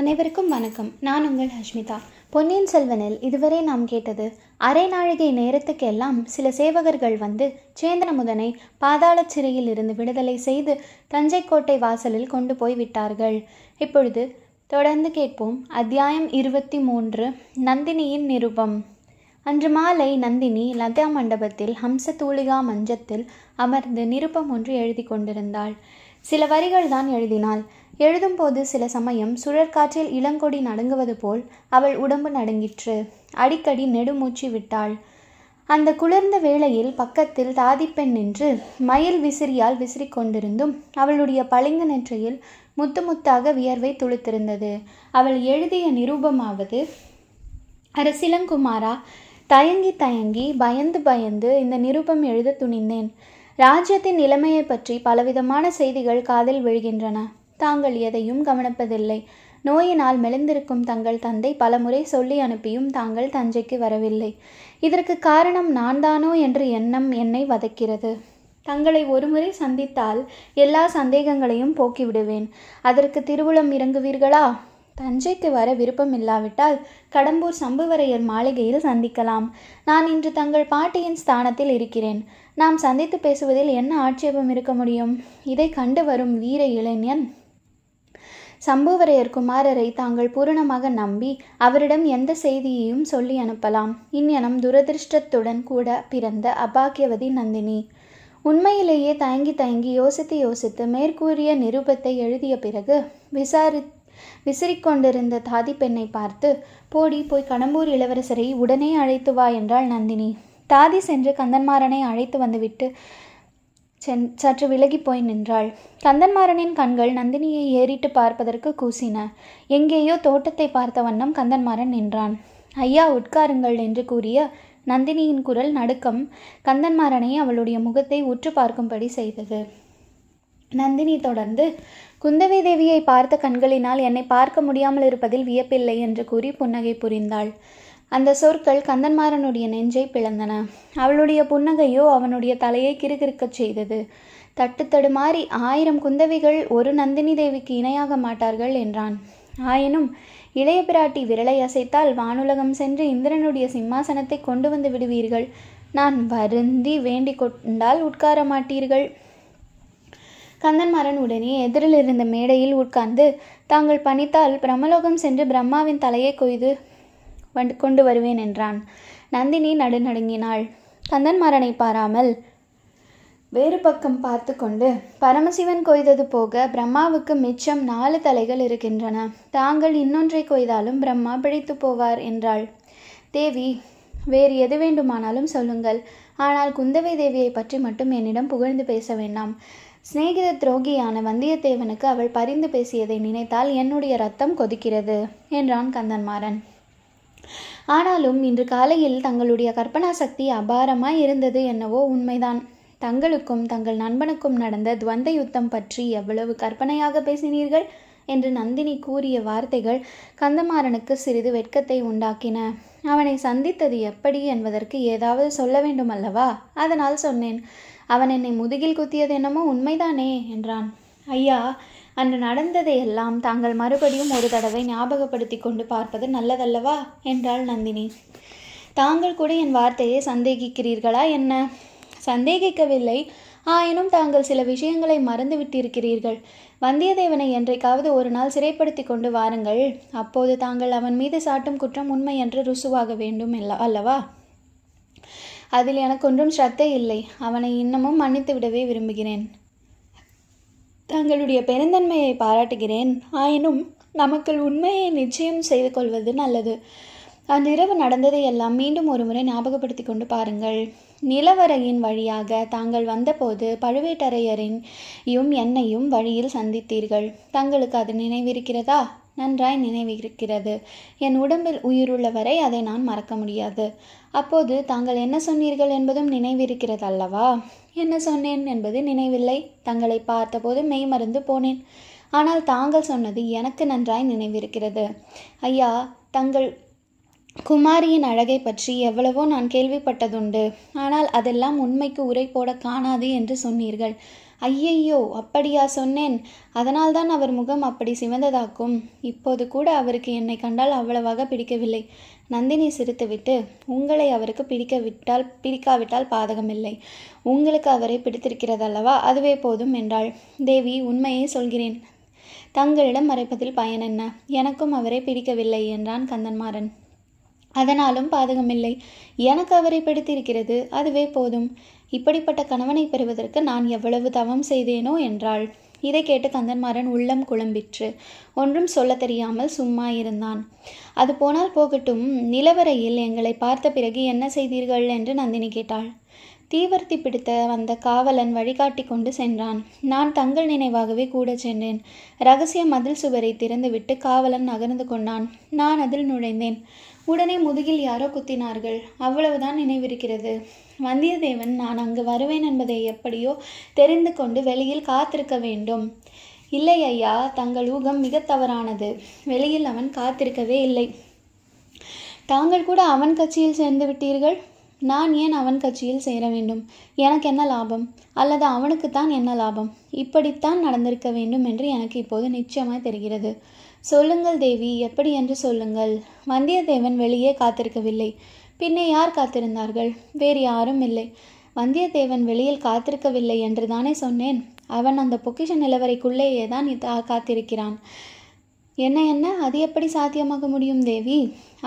அனைவருக்கும் வணக்கம் நான் உங்கள் ஹஷ்மிதா பொன்னியின் செல்வனில் இதுவரை நாம் கேட்டது அரை நாழிகை நேரத்துக்கெல்லாம் சில சேவகர்கள் வந்து சேந்திரமுதனை பாதாள சிறையில் இருந்து விடுதலை செய்து தஞ்சை கோட்டை வாசலில் கொண்டு போய் விட்டார்கள் இப்பொழுது தொடர்ந்து கேட்போம் அத்தியாயம் இருபத்தி மூன்று நந்தினியின் நிருபம் அன்று மாலை நந்தினி லதா மண்டபத்தில் ஹம்ச தூளிகா மஞ்சத்தில் அமர்ந்து நிருபம் ஒன்று எழுதி கொண்டிருந்தாள் சில வரிகள் தான் எழுதினாள் எழுதும்போது சில சமயம் சுழற்காற்றில் இளங்கொடி நடுங்குவது போல் அவள் உடம்பு நடுங்கிற்று அடிக்கடி நெடுமூச்சு விட்டாள் அந்த குளிர்ந்த வேளையில் பக்கத்தில் தாதிப்பெண் நின்று மயில் விசிறியால் விசிறி கொண்டிருந்தும் அவளுடைய பளிங்கு நெற்றையில் முத்து முத்தாக வியர்வை துளுத்திருந்தது அவள் எழுதிய நிரூபமாவது அரசிலங்குமாரா தயங்கி தயங்கி பயந்து பயந்து இந்த நிரூபம் எழுத துணிந்தேன் ராஜ்யத்தின் நிலைமையை பற்றி பலவிதமான செய்திகள் காதில் விழுகின்றன தாங்கள் எதையும் கவனிப்பதில்லை நோயினால் மெலிந்திருக்கும் தங்கள் தந்தை பலமுறை சொல்லி அனுப்பியும் தாங்கள் தஞ்சைக்கு வரவில்லை இதற்கு காரணம் நான்தானோ என்று எண்ணம் என்னை வதக்கிறது தங்களை ஒருமுறை சந்தித்தால் எல்லா சந்தேகங்களையும் போக்கிவிடுவேன் அதற்கு திருவுளம் இறங்குவீர்களா தஞ்சைக்கு வர விருப்பம் இல்லாவிட்டால் கடம்பூர் சம்புவரையர் மாளிகையில் சந்திக்கலாம் நான் இன்று தங்கள் பாட்டியின் ஸ்தானத்தில் இருக்கிறேன் நாம் சந்தித்து பேசுவதில் என்ன ஆட்சேபம் இருக்க முடியும் இதை கண்டு வரும் வீர இளைஞன் சம்புவரையர் குமாரரை தாங்கள் பூரணமாக நம்பி அவரிடம் எந்த செய்தியையும் சொல்லி அனுப்பலாம் இன்னும் துரதிருஷ்டத்துடன் கூட பிறந்த அபாக்கியவதி நந்தினி உண்மையிலேயே தயங்கி தயங்கி யோசித்து யோசித்து மேற்கூறிய நிருபத்தை எழுதிய பிறகு விசாரி விசிறிக்கொண்டிருந்த தாதி பெண்ணை பார்த்து போடி போய் கடம்பூர் இளவரசரை உடனே அழைத்து வா என்றாள் நந்தினி தாதி சென்று கந்தன்மாறனை அழைத்து வந்துவிட்டு சென் சற்று விலகி போய் நின்றாள் கந்தன்மாறனின் கண்கள் நந்தினியை ஏறிட்டு பார்ப்பதற்கு கூசின எங்கேயோ தோட்டத்தை பார்த்த வண்ணம் கந்தன்மாறன் நின்றான் ஐயா உட்காருங்கள் என்று கூறிய நந்தினியின் குரல் நடுக்கம் கந்தன்மாறனை அவளுடைய முகத்தை உற்று பார்க்கும்படி செய்தது நந்தினி தொடர்ந்து குந்தவை தேவியை பார்த்த கண்களினால் என்னை பார்க்க முடியாமல் இருப்பதில் வியப்பில்லை என்று கூறி புன்னகை புரிந்தாள் அந்த சொற்கள் கந்தன்மாறனுடைய நெஞ்சை பிளந்தன அவளுடைய புன்னகையோ அவனுடைய தலையை கிறுகிறுக்கச் செய்தது தட்டு தடுமாறி ஆயிரம் குந்தவிகள் ஒரு நந்தினி தேவிக்கு இணையாக மாட்டார்கள் என்றான் ஆயினும் இளைய பிராட்டி விரலை அசைத்தால் வானுலகம் சென்று இந்திரனுடைய சிம்மாசனத்தை கொண்டு வந்து விடுவீர்கள் நான் வருந்தி வேண்டிக் கொண்டால் உட்கார மாட்டீர்கள் கந்தன்மாறன் உடனே எதிரில் இருந்த மேடையில் உட்கார்ந்து தாங்கள் பணித்தால் பிரம்மலோகம் சென்று பிரம்மாவின் தலையை கொய்து கொண்டு வருவேன் என்றான் நந்தினி நடுநடுங்கினாள் கந்தன்மாறனை பாராமல் வேறு பக்கம் பார்த்து கொண்டு பரமசிவன் கொய்தது போக பிரம்மாவுக்கு மிச்சம் நாலு தலைகள் இருக்கின்றன தாங்கள் இன்னொன்றை கொய்தாலும் பிரம்மா பிழைத்து போவார் என்றாள் தேவி வேறு எது வேண்டுமானாலும் சொல்லுங்கள் ஆனால் குந்தவை தேவியை பற்றி மட்டும் என்னிடம் புகழ்ந்து பேச வேண்டாம் சிநேகித துரோகியான வந்தியத்தேவனுக்கு அவள் பரிந்து பேசியதை நினைத்தால் என்னுடைய ரத்தம் கொதிக்கிறது என்றான் கந்தன்மாறன் ஆனாலும் இன்று காலையில் தங்களுடைய கற்பனா சக்தி அபாரமாய் இருந்தது என்னவோ உண்மைதான் தங்களுக்கும் தங்கள் நண்பனுக்கும் நடந்த துவந்த யுத்தம் பற்றி எவ்வளவு கற்பனையாக பேசினீர்கள் என்று நந்தினி கூறிய வார்த்தைகள் கந்தமாறனுக்கு சிறிது வெட்கத்தை உண்டாக்கின அவனை சந்தித்தது எப்படி என்பதற்கு ஏதாவது சொல்ல வேண்டும் அல்லவா அதனால் சொன்னேன் அவன் என்னை முதுகில் குத்தியது என்னமோ உண்மைதானே என்றான் ஐயா அன்று நடந்ததையெல்லாம் தாங்கள் மறுபடியும் ஒரு தடவை ஞாபகப்படுத்தி கொண்டு பார்ப்பது நல்லதல்லவா என்றாள் நந்தினி தாங்கள் கூட என் வார்த்தையை சந்தேகிக்கிறீர்களா என்ன சந்தேகிக்கவில்லை ஆயினும் தாங்கள் சில விஷயங்களை மறந்துவிட்டிருக்கிறீர்கள் வந்தியத்தேவனை என்றைக்காவது ஒரு நாள் சிறைப்படுத்தி கொண்டு வாருங்கள் அப்போது தாங்கள் அவன் மீது சாட்டும் குற்றம் உண்மை என்று ருசுவாக வேண்டும் அல்லவா அதில் எனக்கு ஒன்றும் ஸ்ரத்தை இல்லை அவனை இன்னமும் மன்னித்து விடவே விரும்புகிறேன் தங்களுடைய பெருந்தன்மையை பாராட்டுகிறேன் ஆயினும் நமக்கு உண்மையை நிச்சயம் செய்து கொள்வது நல்லது அந்த இரவு நடந்ததை எல்லாம் மீண்டும் ஒரு முறை ஞாபகப்படுத்தி கொண்டு பாருங்கள் நிலவரையின் வழியாக தாங்கள் வந்தபோது பழுவேட்டரையரின் யும் என்னையும் வழியில் சந்தித்தீர்கள் தங்களுக்கு அது நினைவிருக்கிறதா நன்றாய் நினைவிருக்கிறது என் உடம்பில் உயிருள்ள வரை அதை நான் மறக்க முடியாது அப்போது தாங்கள் என்ன சொன்னீர்கள் என்பதும் நினைவிருக்கிறது அல்லவா என்ன சொன்னேன் என்பது நினைவில்லை தங்களை பார்த்தபோது மெய் மறந்து போனேன் ஆனால் தாங்கள் சொன்னது எனக்கு நன்றாய் நினைவிருக்கிறது ஐயா தங்கள் குமாரியின் அழகை பற்றி எவ்வளவோ நான் கேள்விப்பட்டதுண்டு ஆனால் அதெல்லாம் உண்மைக்கு உரை போட காணாது என்று சொன்னீர்கள் ஐயையோ அப்படியா சொன்னேன் அதனால்தான் அவர் முகம் அப்படி சிவந்ததாக்கும் இப்போது கூட அவருக்கு என்னை கண்டால் அவ்வளவாக பிடிக்கவில்லை நந்தினி சிரித்துவிட்டு உங்களை அவருக்கு பிடிக்க விட்டால் பிடிக்காவிட்டால் பாதகமில்லை உங்களுக்கு அவரை பிடித்திருக்கிறதல்லவா அதுவே போதும் என்றாள் தேவி உண்மையை சொல்கிறேன் தங்களிடம் மறைப்பதில் பயன் என்ன எனக்கும் அவரை பிடிக்கவில்லை என்றான் கந்தன்மாறன் அதனாலும் பாதகமில்லை எனக்கு அவரை பிடித்திருக்கிறது அதுவே போதும் இப்படிப்பட்ட கணவனை பெறுவதற்கு நான் எவ்வளவு தவம் செய்தேனோ என்றாள் இதை கேட்டு கந்தன்மாறன் உள்ளம் குழம்பிற்று ஒன்றும் சொல்ல தெரியாமல் சும்மா இருந்தான் அது போனால் போகட்டும் நிலவரையில் எங்களை பார்த்த பிறகு என்ன செய்தீர்கள் என்று நந்தினி கேட்டாள் தீவர்த்தி பிடித்த வந்த காவலன் வழிகாட்டி கொண்டு சென்றான் நான் தங்கள் நினைவாகவே கூட சென்றேன் ரகசிய மதில் சுவரை திறந்துவிட்டு காவலன் நகர்ந்து கொண்டான் நான் அதில் நுழைந்தேன் உடனே முதுகில் யாரோ குத்தினார்கள் அவ்வளவுதான் நினைவிருக்கிறது வந்தியத்தேவன் நான் அங்கு வருவேன் என்பதை எப்படியோ தெரிந்து கொண்டு வெளியில் காத்திருக்க வேண்டும் இல்லை ஐயா தங்கள் ஊகம் மிக தவறானது வெளியில் அவன் காத்திருக்கவே இல்லை தாங்கள் கூட அவன் கட்சியில் சேர்ந்து விட்டீர்கள் நான் ஏன் அவன் கட்சியில் சேர வேண்டும் எனக்கு என்ன லாபம் அல்லது அவனுக்குத்தான் என்ன லாபம் இப்படித்தான் நடந்திருக்க வேண்டும் என்று எனக்கு இப்போது நிச்சயமாய் தெரிகிறது சொல்லுங்கள் தேவி எப்படி என்று சொல்லுங்கள் வந்தியத்தேவன் வெளியே காத்திருக்கவில்லை பின்னே யார் காத்திருந்தார்கள் வேறு யாரும் இல்லை வந்தியத்தேவன் வெளியில் காத்திருக்கவில்லை என்று தானே சொன்னேன் அவன் அந்த பொக்கிஷ நிலவரைக்குள்ளேயே தான் காத்திருக்கிறான் என்ன என்ன அது எப்படி சாத்தியமாக முடியும் தேவி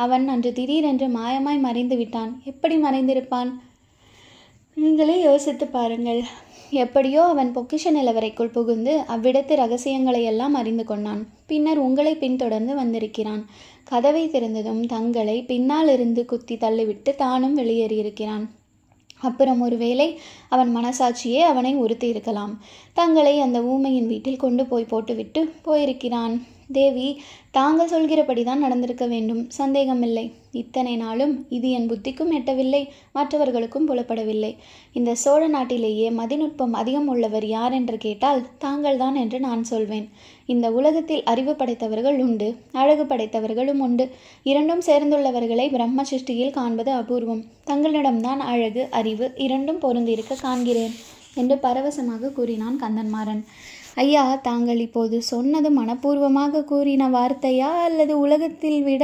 அவன் அன்று திடீரென்று மாயமாய் மறைந்து விட்டான் எப்படி மறைந்திருப்பான் நீங்களே யோசித்து பாருங்கள் எப்படியோ அவன் பொக்கிஷ நிலவரைக்குள் புகுந்து அவ்விடத்து ரகசியங்களை எல்லாம் அறிந்து கொண்டான் பின்னர் உங்களை பின்தொடர்ந்து வந்திருக்கிறான் கதவை திறந்ததும் தங்களை பின்னால் இருந்து குத்தி தள்ளிவிட்டு தானும் வெளியேறியிருக்கிறான் அப்புறம் ஒருவேளை அவன் மனசாட்சியே அவனை உறுத்தி இருக்கலாம் தங்களை அந்த ஊமையின் வீட்டில் கொண்டு போய் போட்டுவிட்டு போயிருக்கிறான் தேவி தாங்கள் சொல்கிறபடிதான் நடந்திருக்க வேண்டும் சந்தேகமில்லை இத்தனை நாளும் இது என் புத்திக்கும் எட்டவில்லை மற்றவர்களுக்கும் புலப்படவில்லை இந்த சோழ நாட்டிலேயே மதிநுட்பம் அதிகம் உள்ளவர் யார் என்று கேட்டால் தாங்கள்தான் என்று நான் சொல்வேன் இந்த உலகத்தில் அறிவு படைத்தவர்கள் உண்டு அழகு படைத்தவர்களும் உண்டு இரண்டும் சேர்ந்துள்ளவர்களை பிரம்ம சிருஷ்டியில் காண்பது அபூர்வம் தங்களிடம்தான் அழகு அறிவு இரண்டும் பொருந்திருக்க காண்கிறேன் என்று பரவசமாக கூறினான் கந்தன்மாறன் ஐயா தாங்கள் இப்போது சொன்னது மனப்பூர்வமாக கூறின வார்த்தையா அல்லது உலகத்தில் விட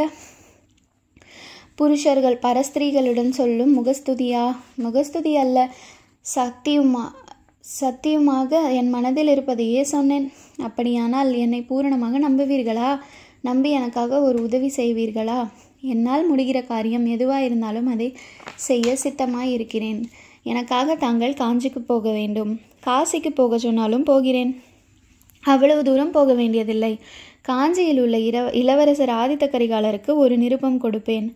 புருஷர்கள் பரஸ்திரீகளுடன் சொல்லும் முகஸ்துதியா முகஸ்துதி அல்ல சக்தியுமா சத்தியமாக என் மனதில் இருப்பதையே சொன்னேன் அப்படியானால் என்னை பூரணமாக நம்புவீர்களா நம்பி எனக்காக ஒரு உதவி செய்வீர்களா என்னால் முடிகிற காரியம் எதுவாக இருந்தாலும் அதை செய்ய சித்தமாக இருக்கிறேன் எனக்காக தாங்கள் காஞ்சிக்கு போக வேண்டும் காசிக்கு போக சொன்னாலும் போகிறேன் அவ்வளவு தூரம் போக வேண்டியதில்லை காஞ்சியில் உள்ள இர இளவரசர் ஆதித்த கரிகாலருக்கு ஒரு நிருபம் கொடுப்பேன்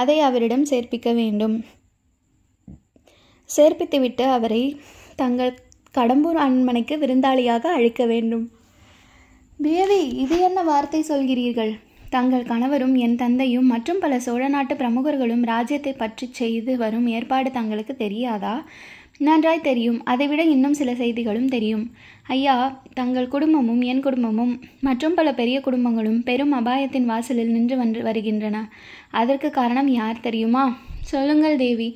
அதை அவரிடம் சேர்ப்பிக்க வேண்டும் சேர்ப்பித்துவிட்டு அவரை தங்கள் கடம்பூர் அரண்மனைக்கு விருந்தாளியாக அழைக்க வேண்டும் பியவி இது என்ன வார்த்தை சொல்கிறீர்கள் தங்கள் கணவரும் என் தந்தையும் மற்றும் பல சோழ நாட்டு பிரமுகர்களும் ராஜ்யத்தை பற்றி செய்து வரும் ஏற்பாடு தங்களுக்கு தெரியாதா நன்றாய் தெரியும் அதைவிட இன்னும் சில செய்திகளும் தெரியும் ஐயா தங்கள் குடும்பமும் என் குடும்பமும் மற்றும் பல பெரிய குடும்பங்களும் பெரும் அபாயத்தின் வாசலில் நின்று வந்து வருகின்றன அதற்கு காரணம் யார் தெரியுமா சொல்லுங்கள் தேவி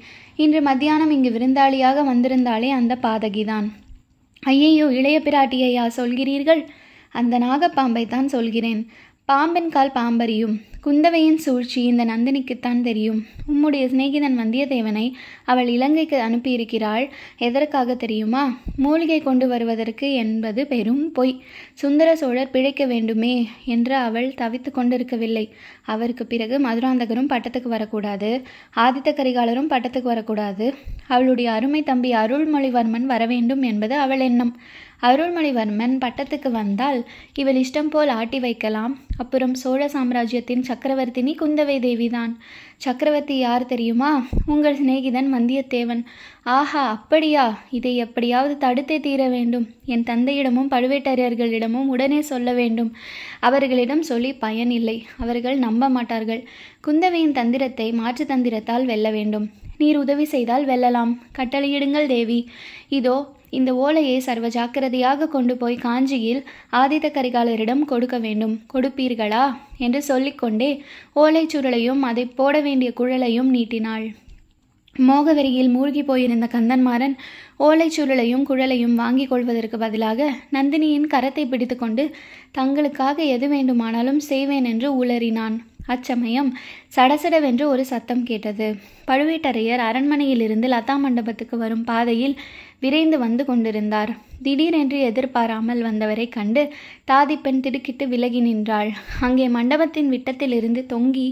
இன்று மத்தியானம் இங்கு விருந்தாளியாக வந்திருந்தாலே அந்த பாதகிதான் ஐயையோ இளைய பிராட்டியையா சொல்கிறீர்கள் அந்த நாகப்பாம்பை தான் சொல்கிறேன் பாம்பின் கால் பாம்பரியும் குந்தவையின் சூழ்ச்சி இந்த நந்தினிக்குத்தான் தெரியும் உம்முடைய சிநேகிதன் வந்தியத்தேவனை அவள் இலங்கைக்கு அனுப்பியிருக்கிறாள் எதற்காக தெரியுமா மூலிகை கொண்டு வருவதற்கு என்பது பெரும் பொய் சுந்தர சோழர் பிழைக்க வேண்டுமே என்று அவள் தவித்து கொண்டிருக்கவில்லை அவருக்கு பிறகு மதுராந்தகரும் பட்டத்துக்கு வரக்கூடாது ஆதித்த கரிகாலரும் பட்டத்துக்கு வரக்கூடாது அவளுடைய அருமை தம்பி அருள்மொழிவர்மன் வரவேண்டும் என்பது அவள் எண்ணம் அருள்மொழிவர்மன் பட்டத்துக்கு வந்தால் இவள் இஷ்டம் போல் ஆட்டி வைக்கலாம் அப்புறம் சோழ சாம்ராஜ்யத்தின் சக்கரவர்த்தினி குந்தவை தேவிதான் சக்கரவர்த்தி யார் தெரியுமா உங்கள் சிநேகிதன் வந்தியத்தேவன் ஆஹா அப்படியா இதை எப்படியாவது தடுத்தே தீர வேண்டும் என் தந்தையிடமும் பழுவேட்டரையர்களிடமும் உடனே சொல்ல வேண்டும் அவர்களிடம் சொல்லி பயன் இல்லை அவர்கள் நம்ப மாட்டார்கள் குந்தவையின் தந்திரத்தை மாற்று தந்திரத்தால் வெல்ல வேண்டும் நீர் உதவி செய்தால் வெல்லலாம் கட்டளையிடுங்கள் தேவி இதோ இந்த ஓலையை சர்வ ஜாக்கிரதையாக கொண்டு போய் காஞ்சியில் ஆதித்த கரிகாலரிடம் கொடுக்க வேண்டும் கொடுப்பீர்களா என்று சொல்லிக்கொண்டே ஓலைச் சுருளையும் அதை போட வேண்டிய குழலையும் நீட்டினாள் மோகவெறியில் மூழ்கி போயிருந்த கந்தன்மாறன் சுருளையும் குழலையும் வாங்கிக் கொள்வதற்கு பதிலாக நந்தினியின் கரத்தை பிடித்துக்கொண்டு தங்களுக்காக எது வேண்டுமானாலும் செய்வேன் என்று உளறினான் அச்சமயம் சடசடவென்று ஒரு சத்தம் கேட்டது பழுவேட்டரையர் அரண்மனையிலிருந்து லதா மண்டபத்துக்கு வரும் பாதையில் விரைந்து வந்து கொண்டிருந்தார் திடீரென்று எதிர்பாராமல் வந்தவரை கண்டு தாதிப்பெண் திடுக்கிட்டு விலகி நின்றாள் அங்கே மண்டபத்தின் விட்டத்திலிருந்து தொங்கி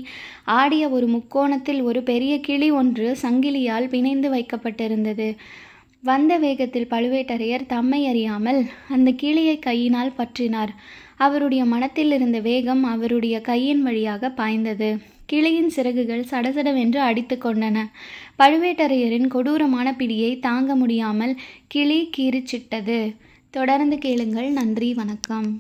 ஆடிய ஒரு முக்கோணத்தில் ஒரு பெரிய கிளி ஒன்று சங்கிலியால் பிணைந்து வைக்கப்பட்டிருந்தது வந்த வேகத்தில் பழுவேட்டரையர் தம்மை அறியாமல் அந்த கிளியை கையினால் பற்றினார் அவருடைய மனத்தில் இருந்த வேகம் அவருடைய கையின் வழியாக பாய்ந்தது கிளியின் சிறகுகள் சடசடவென்று அடித்து கொண்டன பழுவேட்டரையரின் கொடூரமான பிடியை தாங்க முடியாமல் கிளி கீறிச்சிட்டது தொடர்ந்து கேளுங்கள் நன்றி வணக்கம்